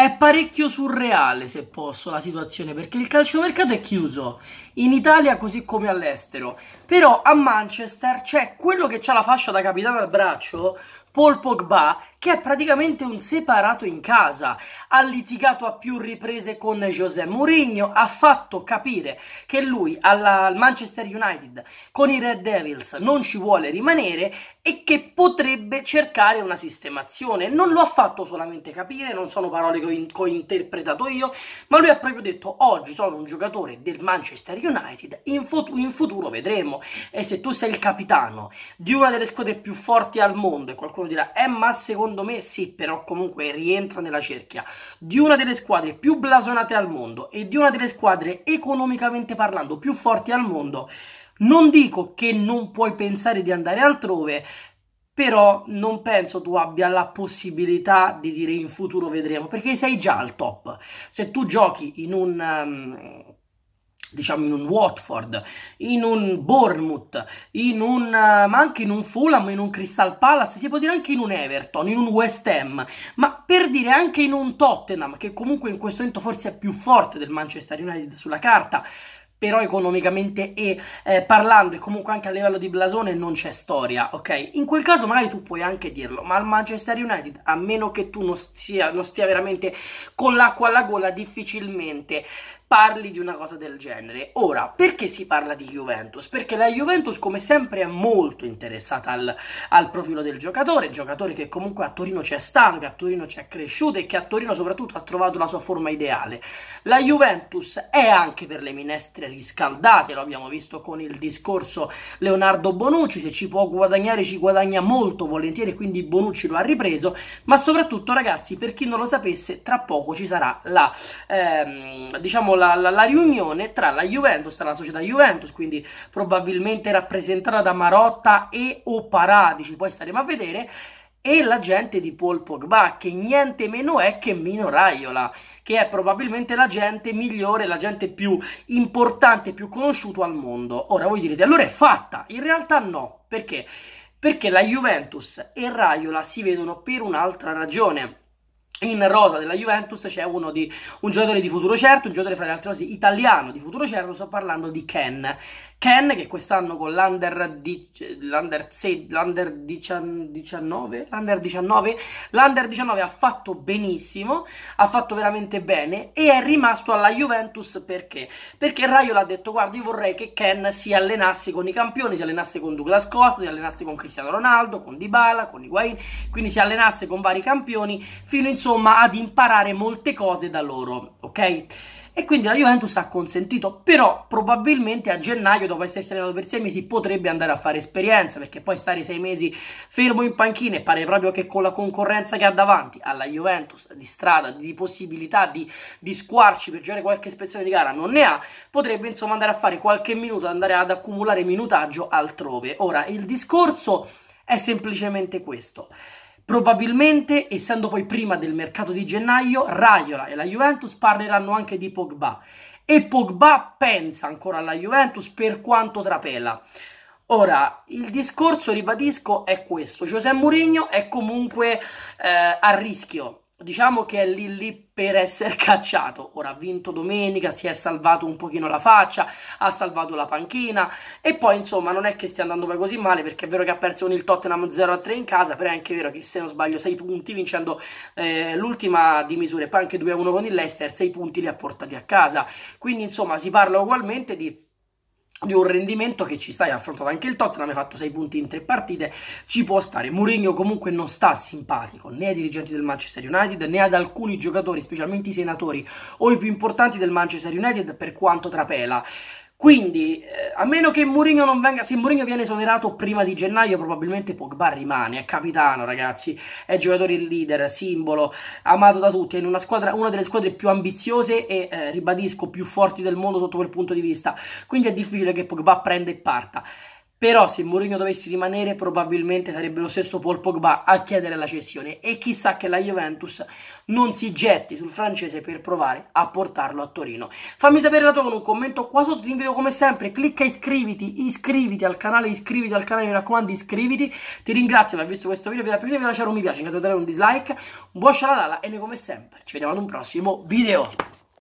È parecchio surreale, se posso, la situazione, perché il calciomercato è chiuso in Italia così come all'estero. Però a Manchester c'è quello che ha la fascia da capitano al braccio, Paul Pogba, che è praticamente un separato in casa, ha litigato a più riprese con José Mourinho, ha fatto capire che lui alla, al Manchester United con i Red Devils non ci vuole rimanere e che potrebbe cercare una sistemazione. Non lo ha fatto solamente capire, non sono parole che ho, in, che ho interpretato io, ma lui ha proprio detto oggi sono un giocatore del Manchester United, in, fut in futuro vedremo. E se tu sei il capitano di una delle squadre più forti al mondo e qualcuno qualcuno dirà, eh ma secondo me sì, però comunque rientra nella cerchia di una delle squadre più blasonate al mondo e di una delle squadre economicamente parlando più forti al mondo. Non dico che non puoi pensare di andare altrove, però non penso tu abbia la possibilità di dire in futuro vedremo, perché sei già al top. Se tu giochi in un um, diciamo in un Watford, in un Bournemouth, in un, eh, ma anche in un Fulham, in un Crystal Palace, si può dire anche in un Everton, in un West Ham, ma per dire anche in un Tottenham, che comunque in questo momento forse è più forte del Manchester United sulla carta, però economicamente e eh, parlando e comunque anche a livello di blasone non c'è storia, ok? In quel caso magari tu puoi anche dirlo, ma al Manchester United, a meno che tu non stia, non stia veramente con l'acqua alla gola, difficilmente parli di una cosa del genere. Ora, perché si parla di Juventus? Perché la Juventus, come sempre, è molto interessata al, al profilo del giocatore, giocatore che comunque a Torino c'è stato, che a Torino c'è cresciuto e che a Torino soprattutto ha trovato la sua forma ideale. La Juventus è anche per le minestre riscaldate, lo abbiamo visto con il discorso Leonardo Bonucci, se ci può guadagnare ci guadagna molto volentieri, quindi Bonucci lo ha ripreso, ma soprattutto ragazzi, per chi non lo sapesse, tra poco ci sarà la, ehm, diciamo, la, la, la, riunione tra la Juventus, tra la società Juventus, quindi probabilmente rappresentata da Marotta e o Paradici, poi staremo a vedere, e l'agente di Paul Pogba, che niente meno è che Mino Raiola, che è probabilmente l'agente migliore, l'agente più importante, più conosciuto al mondo. Ora voi direte, allora è fatta? In realtà no, perché? Perché la Juventus e Raiola si vedono per un'altra ragione in rosa della Juventus c'è uno di un giocatore di futuro certo, un giocatore fra le altre cose italiano di futuro certo, sto parlando di Ken Ken che quest'anno con l'Under, l'under 19, l'Under 19, l'Under 19 ha fatto benissimo, ha fatto veramente bene e è rimasto alla Juventus perché? Perché Raio l'ha detto guarda io vorrei che Ken si allenasse con i campioni, si allenasse con Douglas Costa, si allenasse con Cristiano Ronaldo, con Dybala, con Higuain, quindi si allenasse con vari campioni fino insomma ad imparare molte cose da loro, ok? e quindi la Juventus ha consentito, però probabilmente a gennaio, dopo essersi allenato per sei mesi, potrebbe andare a fare esperienza, perché poi stare sei mesi fermo in panchina e pare proprio che con la concorrenza che ha davanti alla Juventus di strada, di possibilità di, di squarci per giocare qualche ispezione di gara non ne ha, potrebbe insomma andare a fare qualche minuto, andare ad accumulare minutaggio altrove. Ora, il discorso è semplicemente questo. Probabilmente, essendo poi prima del mercato di gennaio, Raiola e la Juventus parleranno anche di Pogba. E Pogba pensa ancora alla Juventus per quanto trapela. Ora, il discorso, ribadisco, è questo. José Mourinho è comunque eh, a rischio diciamo che è lì lì per essere cacciato. Ora ha vinto domenica, si è salvato un pochino la faccia, ha salvato la panchina e poi insomma non è che stia andando poi così male perché è vero che ha perso con il Tottenham 0-3 in casa, però è anche vero che se non sbaglio 6 punti vincendo eh, l'ultima di misure, poi anche 2-1 con il Leicester, 6 punti li ha portati a casa. Quindi insomma si parla ugualmente di di un rendimento che ci stai affrontato anche il Tottenham ha fatto 6 punti in 3 partite ci può stare Mourinho comunque non sta simpatico né ai dirigenti del Manchester United né ad alcuni giocatori specialmente i senatori o i più importanti del Manchester United per quanto trapela quindi, eh, a meno che Mourinho non venga, se Mourinho viene esonerato prima di gennaio, probabilmente Pogba rimane, è capitano, ragazzi, è giocatore leader, simbolo, amato da tutti, è in una, squadra, una delle squadre più ambiziose e, eh, ribadisco, più forti del mondo sotto quel punto di vista. Quindi è difficile che Pogba prenda e parta. Però se Mourinho dovesse rimanere probabilmente sarebbe lo stesso Paul Pogba a chiedere la cessione e chissà che la Juventus non si getti sul francese per provare a portarlo a Torino. Fammi sapere la tua con un commento qua sotto, ti invito come sempre, clicca iscriviti, iscriviti al canale, iscriviti al canale, mi raccomando iscriviti. Ti ringrazio per aver visto questo video, vi è piacere, lasciare un mi piace, in caso di dare un dislike, un buon scialala e noi come sempre ci vediamo ad un prossimo video.